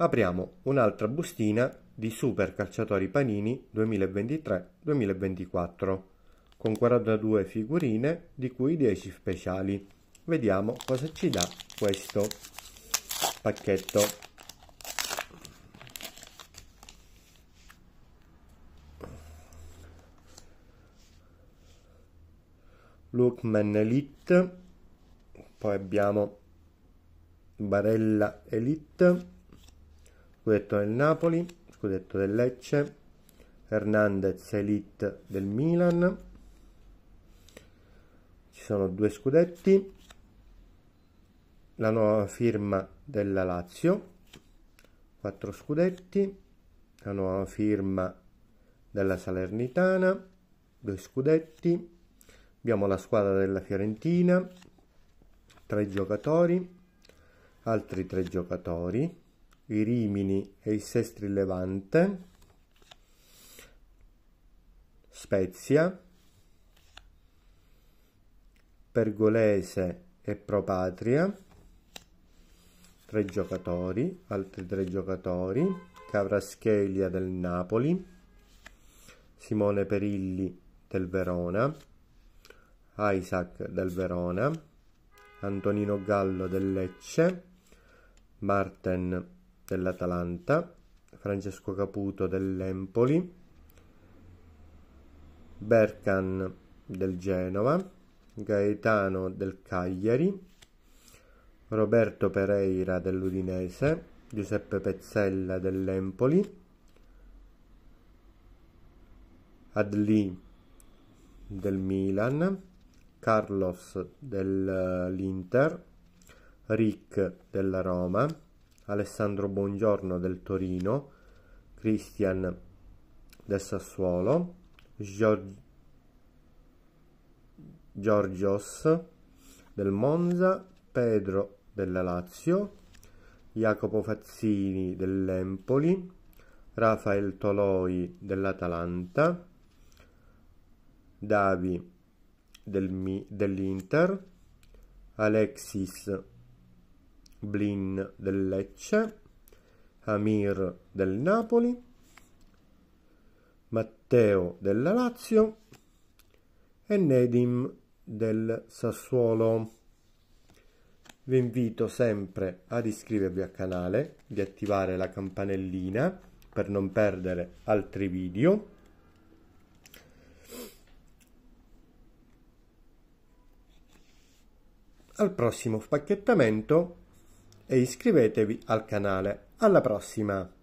apriamo un'altra bustina di Super Calciatori Panini 2023-2024 con 42 figurine di cui 10 speciali. Vediamo cosa ci dà questo pacchetto. Lookman Elite, poi abbiamo Barella Elite scudetto del Napoli, scudetto del Lecce, Hernandez Elite del Milan, ci sono due scudetti, la nuova firma della Lazio, quattro scudetti, la nuova firma della Salernitana, due scudetti, abbiamo la squadra della Fiorentina, tre giocatori, altri tre giocatori, i Rimini e i Sestri Levante, Spezia, Pergolese e Propatria, tre giocatori, altri tre giocatori, Cavraschelia del Napoli, Simone Perilli del Verona, Isaac del Verona, Antonino Gallo del Lecce, Marten dell'Atalanta, Francesco Caputo dell'Empoli, Berkan del Genova, Gaetano del Cagliari, Roberto Pereira dell'Udinese, Giuseppe Pezzella dell'Empoli, Adli del Milan, Carlos dell'Inter, eh, Rick della Roma, Alessandro Buongiorno del Torino, Cristian del Sassuolo, Gior- Giorgios del Monza, Pedro della Lazio, Jacopo Fazzini dell'Empoli, Rafael Toloi dell'Atalanta, Davi del Mi- dell'Inter, Alexis Blin del Lecce, Amir del Napoli, Matteo della Lazio e Nedim del Sassuolo. Vi invito sempre ad iscrivervi al canale, di attivare la campanellina per non perdere altri video. Al prossimo spacchettamento e iscrivetevi al canale. Alla prossima!